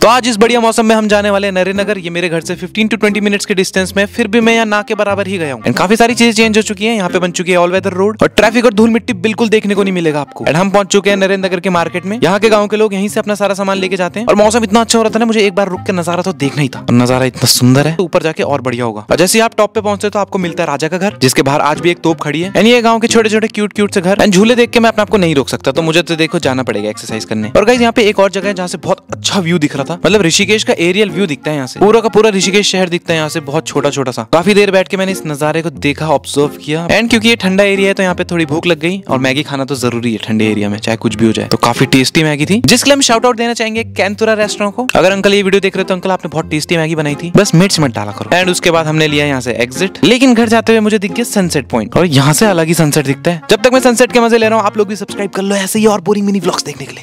तो आज इस बढ़िया मौसम में हम जाने वाले हैं नरेनगर ये मेरे घर से 15 टू 20 मिनट्स के डिस्टेंस में फिर भी मैं यहाँ ना के बराबर ही गया हूँ एंड काफी सारी चीजें चेंज हो चुकी है यहाँ पे बन चुकी है ऑल वेदर रोड और ट्रैफिक और धूल मिट्टी बिल्कुल देखने को नहीं मिलेगा आपको एंड हम पहुंच चुके हैं नगर के मार्केट में यहाँ के गाँव के लोग यहीं से अपना सारा सामान लेके जाते हैं और मौसम इतना अच्छा हो रहा था ना मुझे एक बार रुक के नजारा तो देखना ही था नजारा इतना सुंदर है ऊपर जाके और बढ़िया होगा और जैसे आप टॉप पे पहुंचते तो आपको मिलता है राजा का घर जिसके बाहर आज भी एक तोप खड़ी है एंड ये गाँव के छोटे छोटे क्यूट क्यूट से घर एंड झूले देख के मैं अपने आपको नहीं रोक सकता तो मुझे तो देखो जाना पड़ेगा एक्सरसाइज करने और गई यहाँ पे एक और जगह है जहाँ से बहुत अच्छा व्यू दिख रहा रहा था मतलब ऋषिकेश का एरियल व्यू दिखता है यहाँ से पूरा का पूरा ऋषिकेश शहर दिखता है यहाँ से बहुत छोटा छोटा सा काफी देर बैठ के मैंने इस नजारे को देखा ऑब्जर्व किया एंड क्योंकि ये ठंडा एरिया है तो यहाँ पे थोड़ी भूख लग गई और मैगी खाना तो जरूरी है ठंडे एरिया में चाहे कुछ भी हो जाए तो काफी टेस्टी मैगी थी जिसके लिए हम शाउट आउट देना चाहेंगे कैंतुरा रेस्टोरेंट को अगर अंकल ये वीडियो देख रहे हो तो अंकल आपने बहुत टेस्टी मैगी बनाई थी बस मिर्च मत डाला करो एंड उसके बाद हमने लिया यहाँ से एग्जिट लेकिन घर जाते हुए मुझे दिख गया सनसेट पॉइंट और यहाँ से अलग ही सनसेट दिखता है जब तक मैं सनसेट के मजे ले रहा हूँ आप लोग भी सब्सक्राइब कर लो ऐसे ही और बोरिंग मिनी ब्लॉग्स देखने के लिए